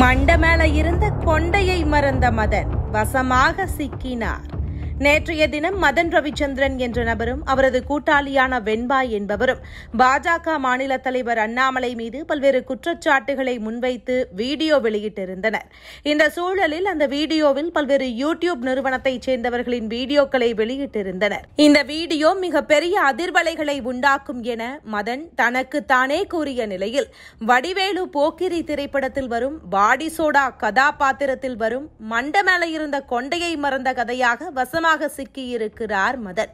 மண்ட மேல இருந்த கொண்டையை மறந்த மதன் வசமாக சிக்கினார் நேற்றைய தினம் மதன் ரவிச்சந்திரன் என்ற நபரும் அவரது கூட்டாளியான வெண்பாய் என்பவரும் பாஜக மாநில தலைவர் அண்ணாமலை மீது பல்வேறு குற்றச்சாட்டுகளை முன்வைத்து வீடியோ வெளியிட்டிருந்தனர் இந்த சூழலில் அந்த வீடியோவில் பல்வேறு யூ டியூப் நிறுவனத்தைச் சேர்ந்தவர்களின் வீடியோக்களை வெளியிட்டிருந்தனர் இந்த வீடியோ மிக பெரிய அதிர்வலைகளை உண்டாக்கும் என மதன் தனக்கு தானே கூறிய நிலையில் வடிவேலு போக்கிரி திரைப்படத்தில் வரும் பாடிசோடா கதாபாத்திரத்தில் வரும் மண்ட இருந்த கொண்டையை மறந்த கதையாக வசம் மொத்தமாக சிக்கியிருக்கிறார் மதன்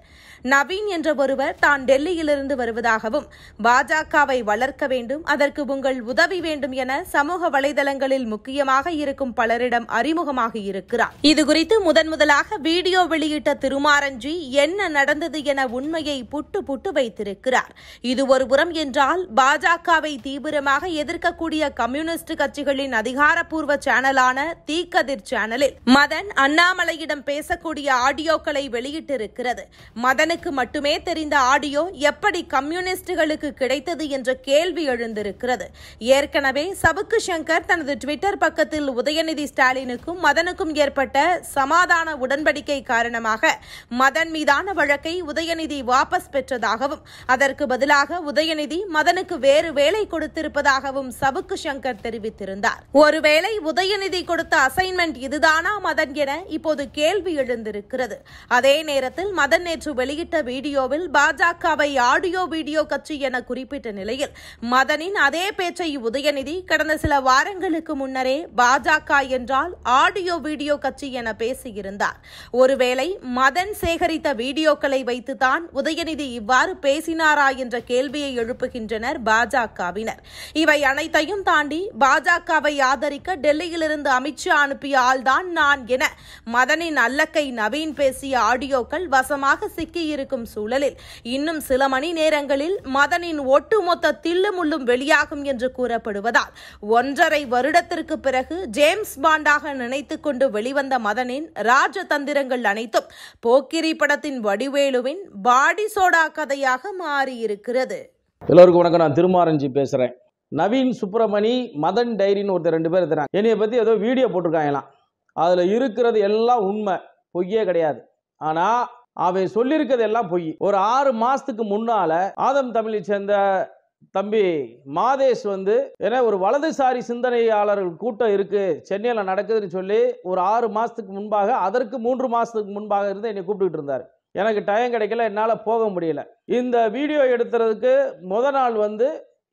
நவீன் என்ற ஒருவர் தான் டெல்லியிலிருந்து வருவதாகவும் பாஜகவை வளர்க்க வேண்டும் அதற்கு உங்கள் உதவி வேண்டும் என சமூக வலைதளங்களில் முக்கியமாக இருக்கும் பலரிடம் அறிமுகமாக இருக்கிறார் இதுகுறித்து முதன் முதலாக வீடியோ வெளியிட்ட திருமாரஞ்சி என்ன நடந்தது என உண்மையை புட்டு புட்டு வைத்திருக்கிறார் இது ஒரு புறம் என்றால் பாஜகவை தீவிரமாக எதிர்க்கக்கூடிய கம்யூனிஸ்ட் கட்சிகளின் அதிகாரப்பூர்வ சேனலான தீக்கதிர் சேனலில் மதன் அண்ணாமலையிடம் பேசக்கூடிய ஆடியோ ஆடியோக்களை வெளியிட்டிருக்கிறது மதனுக்கு மட்டுமே தெரிந்த ஆடியோ எப்படி கம்யூனிஸ்டுகளுக்கு கிடைத்தது என்ற கேள்வி எழுந்திருக்கிறது ஏற்கனவே சபுக்கு சங்கர் தனது ட்விட்டர் பக்கத்தில் உதயநிதி ஸ்டாலினுக்கும் மதனுக்கும் ஏற்பட்ட சமாதான உடன்படிக்கை காரணமாக மதன் மீதான வழக்கை உதயநிதி வாபஸ் பெற்றதாகவும் அதற்கு பதிலாக உதயநிதி மதனுக்கு வேறு வேலை கொடுத்திருப்பதாகவும் சபுக்கு சங்கர் தெரிவித்திருந்தார் ஒருவேளை உதயநிதி கொடுத்த அசைன்மெண்ட் இதுதானா மதன் என இப்போது கேள்வி எழுந்திருக்கிறது வருகிறது அதே நேரத்தில் மதன் நேற்று வெளியிட்ட வீடியோவில் பாஜகவை ஆடியோ வீடியோ கட்சி என குறிப்பிட்ட நிலையில் மதனின் அதே பேச்சை உதயநிதி கடந்த சில வாரங்களுக்கு முன்னரே பாஜக என்றால் ஆடியோ வீடியோ கட்சி என பேசியிருந்தார் ஒருவேளை மதன் சேகரித்த வீடியோக்களை வைத்துதான் உதயநிதி இவ்வாறு பேசினாரா என்ற கேள்வியை எழுப்புகின்றனர் பாஜகவினர் இவை அனைத்தையும் தாண்டி பாஜகவை ஆதரிக்க டெல்லியிலிருந்து அமித்ஷா அனுப்பியால் தான் நான் என மதனின் அல்லக்கை நவீன் பேசிய ஆடியோக்கள் வசமாக சிக்கியிருக்கும் சூழலில் இன்னும் சில மணி நேரங்களில் மதனின் ஒட்டுமொத்த தில்லுமுள்ளும் வெளியாகும் என்று கூறப்படுவதால் ஒன்றரை வருடத்திற்கு பிறகு ஜேம்ஸ் பாண்டாக நினைத்துக் கொண்டு வெளிவந்த மதனின் ராஜதந்திரங்கள் அனைத்தும் போக்கிரி படத்தின் வடிவேலுவின் பாடி சோடா கதையாக மாறியிருக்கிறது எல்லோருக்கும் வணக்கம் நான் திருமாரஞ்சி பேசுகிறேன் நவீன் சுப்பிரமணி மதன் டைரின்னு ஒருத்தர் ரெண்டு பேர் இருக்கிறாங்க என்னைய பற்றி ஏதோ வீடியோ போட்டிருக்காங்களாம் அதில் இருக்கிறது எல்லாம் உண்மை பொய்யே கிடையாது ஆனால் அவன் சொல்லியிருக்கிறது எல்லாம் பொய் ஒரு ஆறு மாதத்துக்கு முன்னால் ஆதம் தமிழை சேர்ந்த தம்பி மாதேஷ் வந்து ஏன்னா ஒரு வலதுசாரி சிந்தனையாளர்கள் கூட்டம் இருக்குது சென்னையில் நடக்குதுன்னு சொல்லி ஒரு ஆறு மாதத்துக்கு முன்பாக அதற்கு மூன்று மாதத்துக்கு முன்பாக இருந்து என்னை கூப்பிட்டு இருந்தார் எனக்கு டைம் கிடைக்கல என்னால் போக முடியல இந்த வீடியோ எடுத்துறதுக்கு முத நாள் வந்து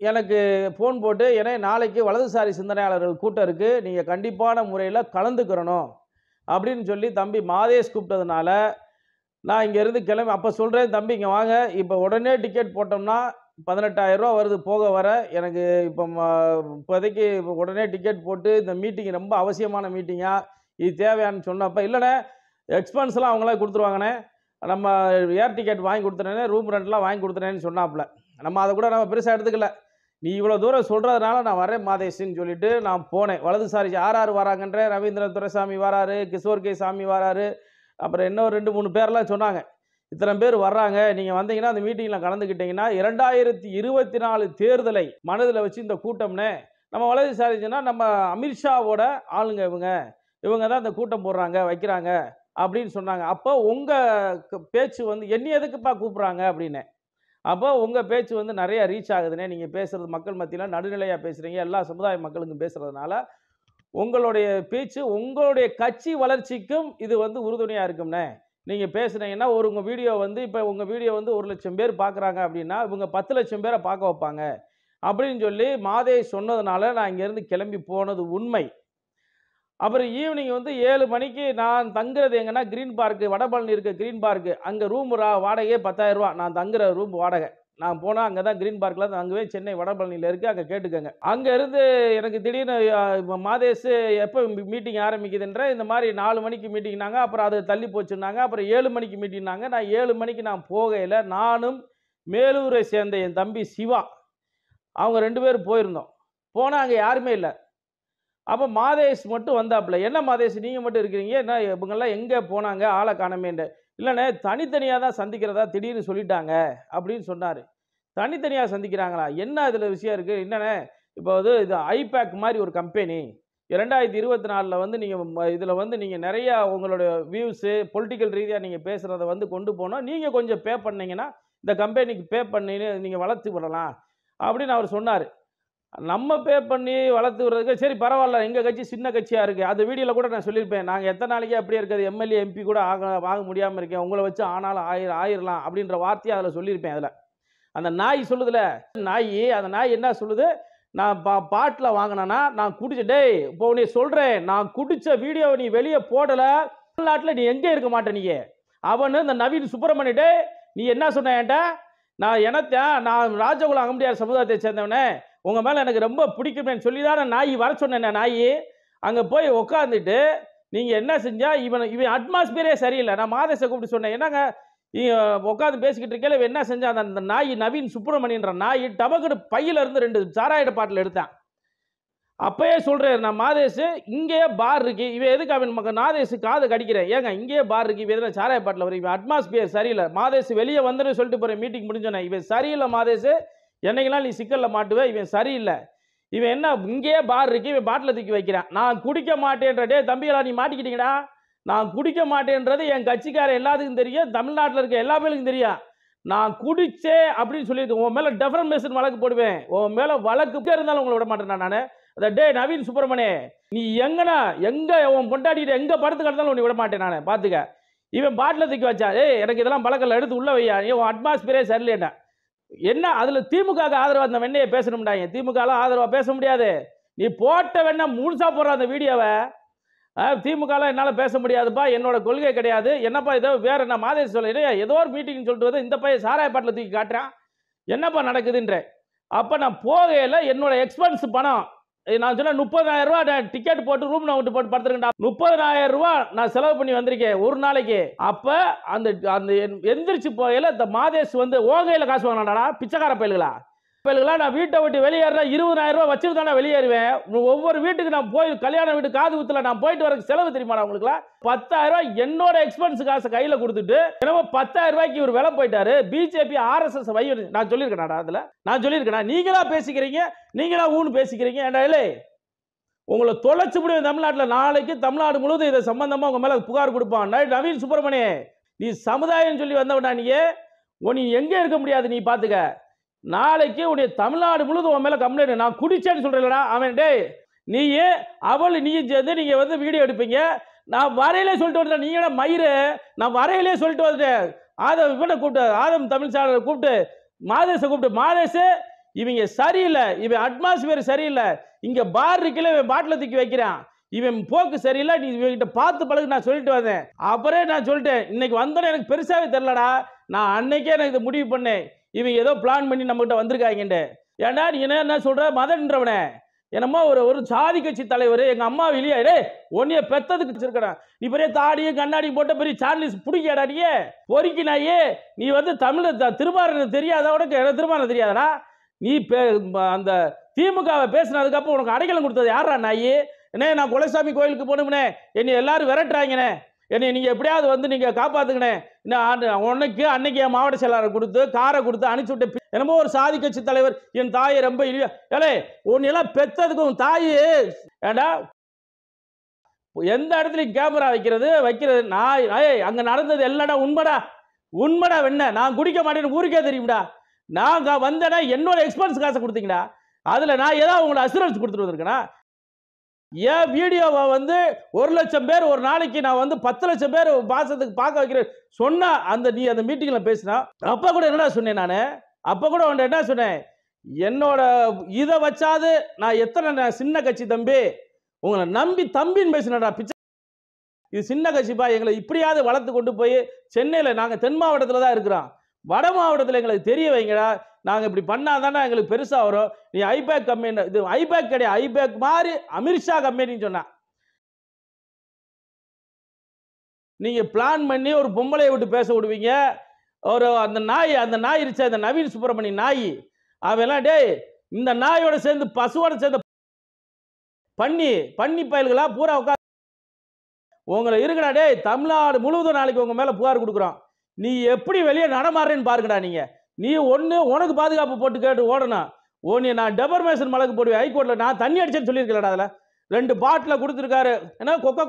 எனக்கு ஃபோன் போட்டு ஏன்னா நாளைக்கு வலதுசாரி சிந்தனையாளர்கள் கூட்டம் இருக்குது நீங்கள் கண்டிப்பான முறையில் கலந்துக்கிறணும் அப்படின்னு சொல்லி தம்பி மாதேஷ் கூப்பிட்டதுனால நான் இங்கேருந்து கிளம்பி அப்போ சொல்கிறேன் தம்பி இங்கே வாங்க இப்போ உடனே டிக்கெட் போட்டோம்னா ரூபா வருது போக வர எனக்கு இப்போ இப்போதைக்கு இப்போ உடனே டிக்கெட் போட்டு இந்த மீட்டிங் ரொம்ப அவசியமான மீட்டிங்காக இது தேவையான்னு சொன்னப்போ இல்லைண்ணே எக்ஸ்பென்ஸ்லாம் அவங்களே கொடுத்துருவாங்கண்ணே நம்ம ஏர் டிக்கெட் வாங்கி கொடுத்துட்டேனே ரூம் ரெண்ட்லாம் வாங்கி கொடுத்துட்டேன்னு சொன்னாப்புல நம்ம அதை கூட நம்ம பெருசாக எடுத்துக்கல நீ இவ்வளோ தூரம் சொல்கிறதுனால நான் வரேன் மாதேஷின்னு சொல்லிட்டு நான் போனேன் வலதுசாரி யார் யார் வராங்கன்ற ரவீந்திரன் துரைசாமி வராரு கிஷோர் கே சாமி வராரு அப்புறம் இன்னும் ரெண்டு மூணு பேர்லாம் சொன்னாங்க இத்தனை பேர் வர்றாங்க நீங்கள் வந்தீங்கன்னா அந்த மீட்டிங்கில் கலந்துக்கிட்டீங்கன்னா இரண்டாயிரத்தி இருபத்தி நாலு தேர்தலை மனதில் வச்சு இந்த கூட்டம்னு நம்ம வலதுசாரிச்சுன்னா நம்ம அமித்ஷாவோட ஆளுங்க இவங்க இவங்க தான் இந்த கூட்டம் போடுறாங்க வைக்கிறாங்க அப்படின்னு சொன்னாங்க அப்போ உங்கள் பேச்சு வந்து என்ன எதுக்குப்பா கூப்பிட்றாங்க அப்படின்னு அப்போ உங்கள் பேச்சு வந்து நிறையா ரீச் ஆகுதுன்னே நீங்கள் பேசுகிறது மக்கள் மத்தியில் நடுநிலையாக பேசுகிறீங்க எல்லா சமுதாய மக்களுக்கும் பேசுகிறதுனால உங்களுடைய பேச்சு உங்களுடைய கட்சி வளர்ச்சிக்கும் இது வந்து உறுதுணையாக இருக்கும்னே நீங்கள் பேசுனீங்கன்னா ஒரு உங்கள் வீடியோ வந்து இப்போ உங்கள் வீடியோ வந்து ஒரு லட்சம் பேர் பார்க்குறாங்க அப்படின்னா இவங்க பத்து லட்சம் பேரை பார்க்க வைப்பாங்க அப்படின்னு சொல்லி மாதே சொன்னதுனால நான் இங்கேருந்து கிளம்பி போனது உண்மை அப்புறம் ஈவினிங் வந்து ஏழு மணிக்கு நான் தங்குறது எங்கன்னா க்ரீன் பார்க்கு வடபழனி இருக்க க்ரீன் பார்க்கு அங்கே ரூம் ரா வாடகையே பத்தாயிரரூபா நான் தங்குற ரூம் வாடகை நான் போனால் அங்கே தான் க்ரீன் பார்க்கில் அங்கேவே சென்னை வடபழனியில் இருக்குது அங்கே கேட்டுக்கோங்க அங்கேருந்து எனக்கு திடீர்னு மாதேசு எப்போ மீட்டிங் ஆரம்பிக்குதுன்ற இந்த மாதிரி நாலு மணிக்கு மீட்டிங்னாங்க அப்புறம் அது தள்ளி போச்சுன்னாங்க அப்புறம் ஏழு மணிக்கு மீட்டிங்னாங்க நான் ஏழு மணிக்கு நான் போகையில் நானும் மேலூரை சேர்ந்த என் தம்பி சிவா அவங்க ரெண்டு பேரும் போயிருந்தோம் போனால் அங்கே யாருமே இல்லை அப்போ மாதேஷ் மட்டும் வந்தாப்புல என்ன மாதேஷ் நீங்கள் மட்டும் இருக்கிறீங்க என்ன இவங்கெல்லாம் எங்கே போனாங்க ஆளை காணமேண்டு இல்லைண்ணே தனித்தனியாக தான் சந்திக்கிறதா திடீர்னு சொல்லிட்டாங்க அப்படின்னு சொன்னார் தனித்தனியாக சந்திக்கிறாங்களா என்ன இதில் விஷயம் இருக்குது என்னண்ணே இப்போ வந்து இது ஐபேக் மாதிரி ஒரு கம்பெனி ரெண்டாயிரத்தி இருபத்தி நாலில் வந்து நீங்கள் இதில் வந்து நீங்கள் நிறையா உங்களுடைய வியூஸு பொலிட்டிக்கல் ரீதியாக நீங்கள் பேசுகிறத வந்து கொண்டு போனால் நீங்கள் கொஞ்சம் பே பண்ணிங்கன்னா இந்த கம்பெனிக்கு பே பண்ணி நீங்கள் வளர்த்து விடலாம் அப்படின்னு அவர் சொன்னார் நம்ம பே பண்ணி வளர்த்து விடுறதுக்கு சரி பரவாயில்ல எங்கள் கட்சி சின்ன கட்சியாக இருக்குது அது வீடியோவில் கூட நான் சொல்லியிருப்பேன் நாங்கள் எத்தனை நாளைக்கே அப்படியே இருக்கிறது எம்எல்ஏ எம்பி கூட ஆக ஆக முடியாமல் இருக்கேன் உங்களை வச்சு ஆனாலும் ஆயிர ஆயிரலாம் அப்படின்ற வார்த்தையை அதில் சொல்லியிருப்பேன் அதில் அந்த நாய் சொல்லுதுல நாய் அந்த நாய் என்ன சொல்லுது நான் பா பாட்டில் வாங்கினேன்னா நான் குடிச்ச டேய் இப்போ நீ சொல்கிறேன் நான் குடித்த வீடியோவை நீ வெளியே போடலை தமிழ்நாட்டில் நீ எங்கே இருக்க மாட்டே நீ அவனு இந்த நவீன் சுப்பிரமணிய டே நீ என்ன சொன்ன என்கிட்ட நான் எனத்தேன் நான் ராஜகுல அகமுடியார் சமுதாயத்தை சேர்ந்தவனே உங்கள் மேலே எனக்கு ரொம்ப பிடிக்குமேனு சொல்லி தான் நாய் வர சொன்னேன் நாய் அங்கே போய் உக்காந்துட்டு நீங்கள் என்ன செஞ்சால் இவன் இவன் அட்மாஸ்பியரே சரியில்லை நான் மாதேச கூப்பிட்டு சொன்னேன் என்னங்க உட்காந்து பேசிக்கிட்டு இருக்கல என்ன செஞ்சான் அந்த நாய் நவீன் சுப்பிரமணியன்ற நாய் டபக்குன்னு பையில இருந்து ரெண்டு சாராயிட பாட்டில் எடுத்தான் அப்பயே சொல்கிறேன் நான் மாதேசு இங்கேயே பார் இருக்கு இவன் எதுக்கு அவன் மக்கள் நாதேசு காது கடிக்கிறேன் ஏங்க இங்கேயே பார் இருக்கு இவன் சாராய பாட்டில் வரும் இவன் அட்மாஸ்பியர் சரியில்லை மாதேசு வெளியே வந்துடும் சொல்லிட்டு போகிறேன் மீட்டிங் முடிஞ்சோன்னே இவன் சரியில்லை மாதேசு என்னைக்கெல்லாம் நீ சிக்கலில் மாட்டுவே இவன் சரியில்லை இவன் என்ன இங்கேயே பார் இருக்கு இவன் பாட்டில் தூக்கி வைக்கிறான் நான் குடிக்க மாட்டேன்ற டே தம்பிகளா நீ மாட்டிக்கிட்டீங்கடா நான் குடிக்க மாட்டேன்றது என் கட்சிக்கார எல்லாத்துக்கும் தெரியும் தமிழ்நாட்டில் இருக்க எல்லா பேருக்கும் தெரியும் நான் குடிச்சே அப்படின்னு சொல்லியிருக்கேன் உன் மேலே டெஃபர்மேஷன் வழக்கு போடுவேன் உன் மேலே வழக்கு இருந்தாலும் உங்களை விட மாட்டேன் நான் அதை டே நவீன் சுப்பிரமணிய நீ எங்கண்ணா எங்கே உன் கொண்டாடிக்கிட்டு எங்கே படுத்து கிடந்தாலும் உன்னை விட மாட்டேன் நான் பார்த்துக்க இவன் பாட்டில் தூக்கி வச்சா எனக்கு இதெல்லாம் பழக்கல எடுத்து உள்ளே வையா உன் அட்மாஸ்பியரே சரியில்லைண்ணா என்ன அதில் திமுகவுக்கு ஆதரவாக அந்த வெண்ணையை பேசணும்டாங்க திமுகலாம் ஆதரவாக பேச முடியாது நீ போட்ட வெண்ணை முழுசாக போடுற அந்த வீடியோவை திமுகலாம் என்னால் பேச முடியாதுப்பா என்னோட கொள்கை கிடையாது என்னப்பா ஏதோ வேறு என்ன மாதிரி சொல்லிட்டு ஏதோ ஒரு மீட்டிங் சொல்லிட்டு வந்து இந்த பையன் சாராயப்பாட்டில் தூக்கி காட்டுறான் என்னப்பா நடக்குதுன்ற அப்போ நான் போகையில் என்னோடய எக்ஸ்பென்ஸ் பணம் நான் சொன்னேன் முப்பதாயிரம் ரூபா டிக்கெட் போட்டு ரூம் நான் விட்டு போட்டு படுத்துருக்கேன்டா முப்பதாயிரம் ரூபா நான் செலவு பண்ணி வந்திருக்கேன் ஒரு நாளைக்கு அப்போ அந்த அந்த எந்திரிச்சு போகையில் இந்த மாதேஷ் வந்து ஓகையில் காசு வாங்கினாடா பிச்சைக்கார பயில்களா இப்போ நான் வீட்டை விட்டு வெளியேறினா இருபதாயிரம் ரூபா வச்சுட்டு வெளியேறுவேன் ஒவ்வொரு வீட்டுக்கு நான் போய் கல்யாண வீட்டு காது குத்துல நான் போயிட்டு வர செலவு தெரியுமா உங்களுக்குலாம் பத்தாயிரம் ரூபாய் என்னோட எக்ஸ்பென்ஸ் காசு கையில் கொடுத்துட்டு என்னமோ பத்தாயிரம் ரூபாய்க்கு இவர் விலை போயிட்டாரு பிஜேபி ஆர்எஸ்எஸ் வை நான் சொல்லியிருக்கேன் அதில் நான் சொல்லியிருக்கேன் நீங்களா பேசிக்கிறீங்க நீங்களா ஊன்னு பேசிக்கிறீங்க ஏண்டா இல்லை உங்களை தொலைச்சு முடியும் தமிழ்நாட்டில் நாளைக்கு தமிழ்நாடு முழுவதும் இதை சம்பந்தமாக உங்கள் மேலே புகார் கொடுப்பான் நவீன் சுப்பிரமணியே நீ சமுதாயம் சொல்லி வந்தவனா நீ நீ எங்கே இருக்க முடியாது நீ பார்த்துக்க நாளைக்கு உடைய தமிழ்நாடு முழுவதும் உன் மேலே கம்ப்ளைண்ட் நான் குடிச்சேன்னு சொல்கிறேன்லடா அவன் டே நீ அவள் நீ சேர்ந்து நீங்கள் வந்து வீடியோ எடுப்பீங்க நான் வரையிலே சொல்லிட்டு வந்துட்டேன் நீங்களே மயிறு நான் வரையிலே சொல்லிட்டு வந்துட்டேன் ஆதம் இவனை கூப்பிட்டு ஆதம் தமிழ் சேனலை கூப்பிட்டு மாதேச கூப்பிட்டு மாதேச இவங்க சரியில்லை இவன் அட்மாஸ்பியர் சரியில்லை இங்கே பார் இருக்கல இவன் பாட்டில் தூக்கி வைக்கிறான் இவன் போக்கு சரியில்லை நீ இவங்கிட்ட பார்த்து பழகு நான் சொல்லிட்டு வந்தேன் அப்புறம் நான் சொல்லிட்டேன் இன்னைக்கு வந்தோடனே எனக்கு பெருசாகவே தெரிலடா நான் அன்னைக்கே எனக்கு இதை முடிவு பண்ணேன் இவங்க ஏதோ பிளான் பண்ணி நம்மகிட்ட வந்திருக்காங்கண்டு ஏன்னா நீ என்ன என்ன சொல்கிற மதன்றவனே என்னம்மா ஒரு ஒரு சாதி கட்சி தலைவர் எங்கள் அம்மா வெளியே ரே உன்னைய பெத்ததுக்கு வச்சிருக்கிறேன் நீ பெரிய தாடியும் கண்ணாடி போட்ட பெரிய சார்லிஸ் பிடிக்காடா நீயே பொறுக்கினாயே நீ வந்து தமிழ திருமாறனை தெரியாத உனக்கு எனக்கு திருமாறனை தெரியாதடா நீ பே அந்த திமுகவை பேசினதுக்கப்புறம் உனக்கு அடைக்கலம் கொடுத்தது யாரா நாயே என்ன நான் குலசாமி கோயிலுக்கு போனோம்னே என்னை எல்லாரும் விரட்டுறாங்கண்ணே என்னை நீங்கள் எப்படியாவது வந்து நீங்கள் காப்பாற்றுங்கண்ணே இன்னும் உனக்கு அன்னைக்கு என் மாவட்ட செயலாளர் கொடுத்து காரை கொடுத்து அனுப்பிச்சி விட்டு என்னமோ ஒரு சாதி கட்சி தலைவர் என் தாயை ரொம்ப இல்லையா ஏழே உன்னையெல்லாம் பெற்றதுக்கு உன் தாய் ஏண்டா எந்த இடத்துலையும் கேமரா வைக்கிறது வைக்கிறது நான் ஏய் அங்கே நடந்தது எல்லாடா உண்மைடா உண்மைடா வெண்ண நான் குடிக்க மாட்டேன்னு ஊருக்கே தெரியும்டா நான் வந்தேன்னா என்னோட எக்ஸ்பென்ஸ் காசை கொடுத்தீங்கடா அதில் நான் ஏதாவது உங்களை அசூரன்ஸ் கொடுத்துட்டு வந்திருக்கேனா என் வீடியோவை வந்து ஒரு லட்சம் பேர் ஒரு நாளைக்கு நான் வந்து பத்து லட்சம் பேர் பாசத்துக்கு பார்க்க வைக்கிறேன் சொன்ன அந்த நீ அந்த மீட்டிங்கில் பேசினா அப்போ கூட என்னடா சொன்னேன் நான் அப்போ கூட உன்ட்ட என்ன சொன்னேன் என்னோட இதை வச்சாது நான் எத்தனை சின்ன கட்சி தம்பி உங்களை நம்பி தம்பின்னு பேசினடா பிச்சை இது சின்ன கட்சிப்பா எங்களை இப்படியாவது வளர்த்து கொண்டு போய் சென்னையில் நாங்கள் தென் மாவட்டத்தில் தான் இருக்கிறோம் வட மாவட்டத்தில் எங்களுக்கு தெரிய வைங்கடா நாங்கள் இப்படி பண்ணால் தானே எங்களுக்கு பெருசாக வரும் நீ ஐபேக் கம்பெனி இது ஐபேக் கிடையாது ஐபேக் மாதிரி அமித்ஷா கம்பெனின்னு சொன்னான் நீங்கள் பிளான் பண்ணி ஒரு பொம்பளையை விட்டு பேச விடுவீங்க ஒரு அந்த நாய் அந்த நாய் இருச்சு அந்த நவீன் சுப்பிரமணிய நாய் அவெல்லாம் டேய் இந்த நாயோட சேர்ந்து பசுவோட சேர்ந்து பண்ணி பண்ணி பயல்களா பூரா உட்காந்து உங்களை இருக்கடா டேய் தமிழ்நாடு முழுவதும் நாளைக்கு உங்கள் மேலே புகார் கொடுக்குறோம் நீ எப்படி வெளியே நடமாடுறேன்னு பாருங்கடா நீங்கள் நீ ஒன்று உனக்கு பாதுகாப்பு போட்டு கேட்டு ஓடணும் ஒன்று நான் டெபர்மேஷன் மலக்கு போடுவேன் ஹைகோர்ட்டில் நான் தண்ணி அடிச்சேன்னு சொல்லியிருக்கேன்டா அதில் ரெண்டு பாட்டில் கொடுத்துருக்காரு ஏன்னா கொக்கா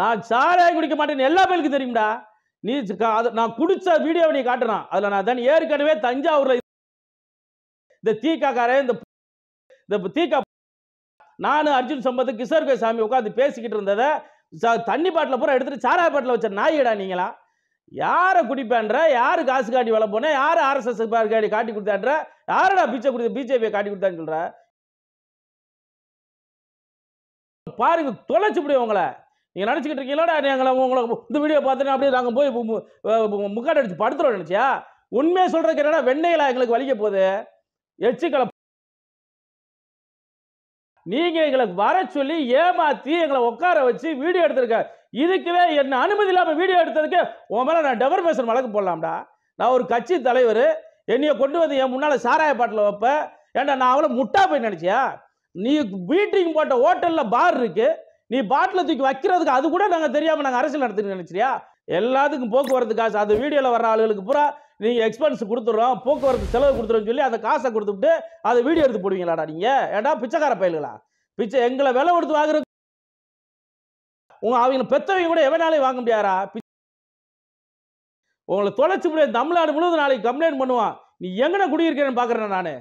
நான் சாலையாக குடிக்க மாட்டேன்னு எல்லா பேருக்கும் தெரியும்டா நீ நான் குடித்த வீடியோவை நீ காட்டுறான் அதில் நான் தண்ணி ஏற்கனவே தஞ்சாவூரில் இந்த தீக்காக்காரன் இந்த இந்த தீக்கா நான் அர்ஜுன் சம்பத்து கிஷோர் சாமி உட்காந்து பேசிக்கிட்டு இருந்ததை தண்ணி பாட்டில் பூரா எடுத்துகிட்டு சாராய பாட்டில் வச்ச நாயிடா நீங்களா யாரை குடிப்பேன்ற யார் காசு காட்டி வள போனே யார் ஆர்எஸ்எஸ் காட்டி காட்டி கொடுத்தான்ற யாரடா பிச்சை கொடுத்த பிஜேபியை காட்டி கொடுத்தான்னு சொல்கிற பாருங்க தொலைச்சு முடியும் உங்களை நீங்கள் நினச்சிக்கிட்டு இருக்கீங்களா எங்களை உங்களை இந்த வீடியோ பார்த்துட்டு அப்படியே நாங்கள் போய் முக்காடு அடிச்சு படுத்துறோம் நினச்சியா உண்மையை சொல்கிறதுக்கு என்னடா வெண்ணெயிலா எங்களுக்கு வலிக்க போகுது எச்சுக்களை நீங்கள் எங்களுக்கு வர சொல்லி ஏமாற்றி எங்களை உட்கார வச்சு வீடியோ எடுத்திருக்க இதுக்குவே என்ன அனுமதி இல்லாமல் வீடியோ எடுத்ததுக்கு உன் மேலே நான் டெவர்மேஷன் வழக்கு போடலாம்டா நான் ஒரு கட்சி தலைவர் என்னையை கொண்டு வந்து என் முன்னால் சாராய பாட்டில் வைப்பேன் ஏன்டா நான் அவ்வளோ முட்டா போய் நினச்சியா நீ வீட்டிங் போட்ட ஹோட்டலில் பார் இருக்கு நீ பாட்டில் தூக்கி வைக்கிறதுக்கு அது கூட நாங்கள் தெரியாமல் நாங்கள் அரசியல் நடத்துன்னு நினச்சியா எல்லாத்துக்கும் போக்குவரத்து காசு அந்த வீடியோவில் வர ஆளுகளுக்கு பூரா நீங்கள் எக்ஸ்பென்ஸ் கொடுத்துட்றோம் போக்குவரத்து செலவு கொடுத்துருன்னு சொல்லி அந்த காசை கொடுத்துட்டு அதை வீடியோ எடுத்து போடுவீங்களாடா நீங்கள் ஏன்டா பிச்சைக்கார பயில்களா பிச்சை எங்களை விலை கொடுத்து வாங்குற உங்க அவங்க பெத்தவங்க கூட எவனாலையும் வாங்க முடியாரா உங்களை தொலைச்சு முடியாது தமிழ்நாடு முழுவதும் நாளைக்கு கம்ப்ளைண்ட் பண்ணுவான் நீ எங்கன குடியிருக்கிறேன்னு பாக்குறேன் நானு